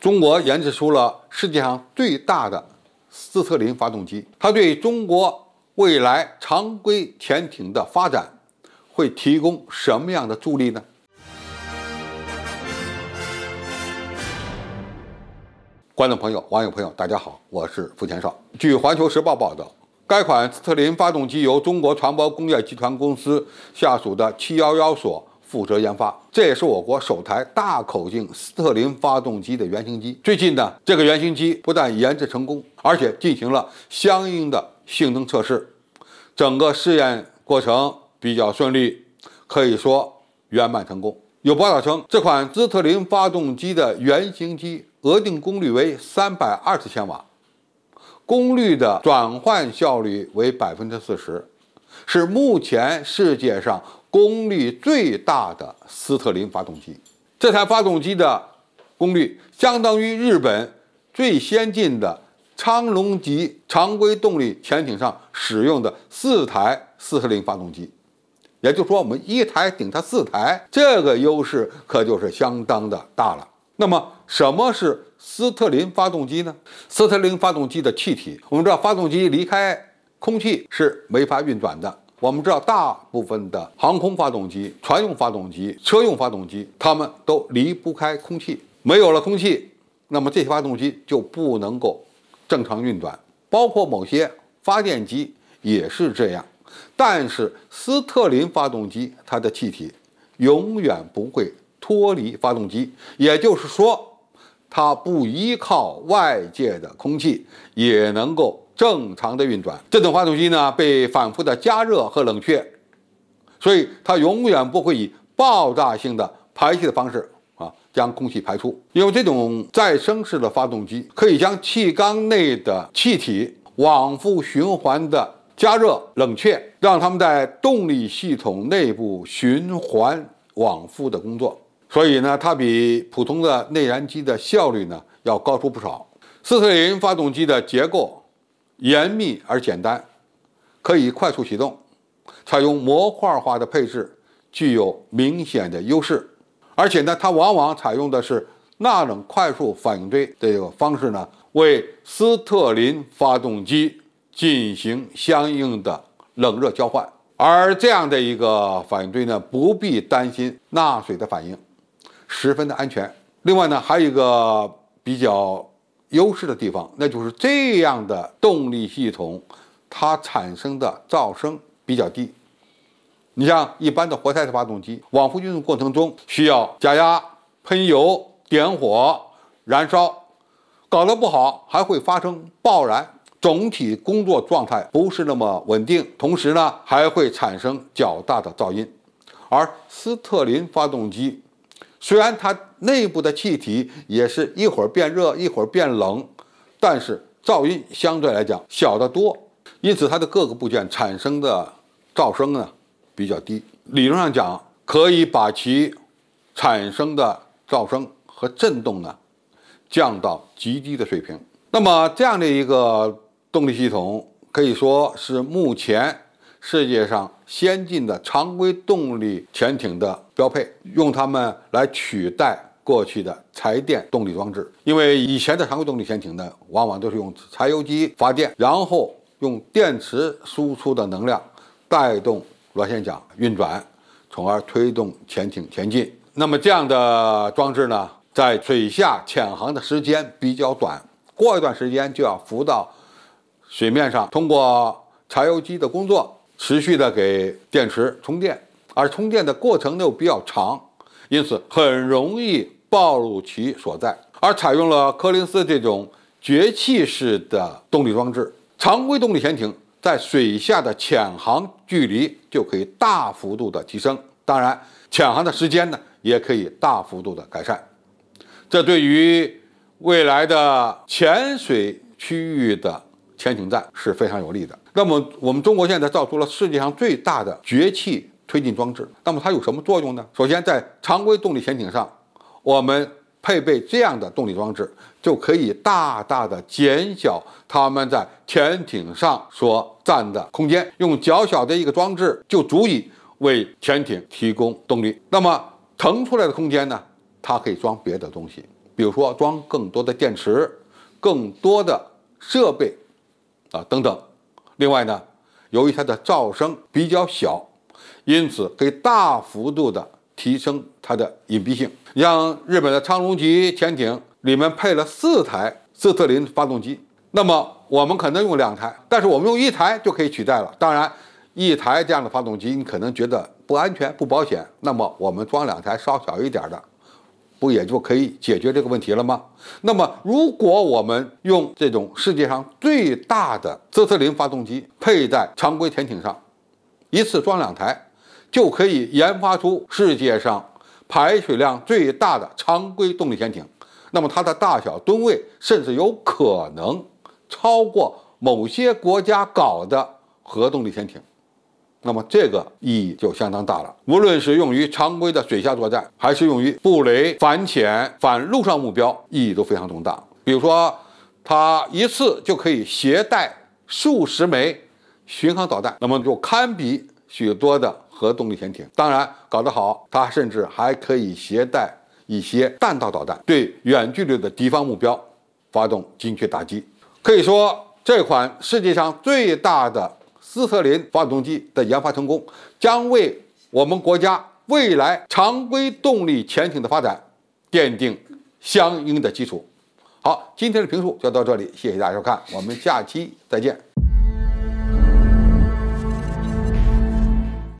中国研制出了世界上最大的斯特林发动机，它对中国未来常规潜艇的发展会提供什么样的助力呢？观众朋友、网友朋友，大家好，我是付前少。据《环球时报》报道，该款斯特林发动机由中国船舶工业集团公司下属的711所。负责研发，这也是我国首台大口径斯特林发动机的原型机。最近呢，这个原型机不但研制成功，而且进行了相应的性能测试，整个试验过程比较顺利，可以说圆满成功。有报道称，这款斯特林发动机的原型机额定功率为三百二十千瓦，功率的转换效率为百分之四十，是目前世界上。功率最大的斯特林发动机，这台发动机的功率相当于日本最先进的昌隆级常规动力潜艇上使用的四台斯特林发动机，也就是说，我们一台顶它四台，这个优势可就是相当的大了。那么，什么是斯特林发动机呢？斯特林发动机的气体，我们知道，发动机离开空气是没法运转的。我们知道，大部分的航空发动机、船用发动机、车用发动机，它们都离不开空气。没有了空气，那么这些发动机就不能够正常运转。包括某些发电机也是这样。但是斯特林发动机，它的气体永远不会脱离发动机，也就是说，它不依靠外界的空气，也能够。正常的运转，这种发动机呢被反复的加热和冷却，所以它永远不会以爆炸性的排气的方式啊将空气排出。因为这种再生式的发动机可以将气缸内的气体往复循环的加热、冷却，让它们在动力系统内部循环往复的工作。所以呢，它比普通的内燃机的效率呢要高出不少。四四零发动机的结构。严密而简单，可以快速启动，采用模块化的配置，具有明显的优势。而且呢，它往往采用的是钠冷快速反应堆的个方式呢，为斯特林发动机进行相应的冷热交换。而这样的一个反应堆呢，不必担心钠水的反应，十分的安全。另外呢，还有一个比较。优势的地方，那就是这样的动力系统，它产生的噪声比较低。你像一般的活塞式发动机，往复运动过程中需要加压、喷油、点火、燃烧，搞得不好还会发生爆燃，总体工作状态不是那么稳定，同时呢还会产生较大的噪音。而斯特林发动机。虽然它内部的气体也是一会儿变热一会儿变冷，但是噪音相对来讲小得多，因此它的各个部件产生的噪声呢比较低。理论上讲，可以把其产生的噪声和震动呢降到极低的水平。那么这样的一个动力系统可以说是目前。世界上先进的常规动力潜艇的标配，用它们来取代过去的柴电动力装置。因为以前的常规动力潜艇呢，往往都是用柴油机发电，然后用电池输出的能量带动螺旋桨运转，从而推动潜艇前进。那么这样的装置呢，在水下潜航的时间比较短，过一段时间就要浮到水面上，通过柴油机的工作。持续的给电池充电，而充电的过程又比较长，因此很容易暴露其所在。而采用了柯林斯这种绝气式的动力装置，常规动力潜艇在水下的潜航距离就可以大幅度的提升，当然潜航的时间呢也可以大幅度的改善。这对于未来的潜水区域的。潜艇站是非常有利的。那么，我们中国现在造出了世界上最大的绝气推进装置。那么它有什么作用呢？首先，在常规动力潜艇上，我们配备这样的动力装置，就可以大大的减小它们在潜艇上所占的空间。用较小的一个装置就足以为潜艇提供动力。那么腾出来的空间呢？它可以装别的东西，比如说装更多的电池，更多的设备。啊，等等。另外呢，由于它的噪声比较小，因此可以大幅度的提升它的隐蔽性。像日本的苍龙级潜艇里面配了四台斯特林发动机，那么我们可能用两台，但是我们用一台就可以取代了。当然，一台这样的发动机你可能觉得不安全、不保险，那么我们装两台稍小一点的。不也就可以解决这个问题了吗？那么，如果我们用这种世界上最大的斯特林发动机配在常规潜艇上，一次装两台，就可以研发出世界上排水量最大的常规动力潜艇。那么它的大小吨位甚至有可能超过某些国家搞的核动力潜艇。那么这个意义就相当大了，无论是用于常规的水下作战，还是用于布雷、反潜、反陆上目标，意义都非常重大。比如说，它一次就可以携带数十枚巡航导弹，那么就堪比许多的核动力潜艇。当然，搞得好，它甚至还可以携带一些弹道导弹，对远距离的敌方目标发动精确打击。可以说，这款世界上最大的。斯特林发动机的研发成功，将为我们国家未来常规动力潜艇的发展奠定相应的基础。好，今天的评述就到这里，谢谢大家收看，我们下期再见。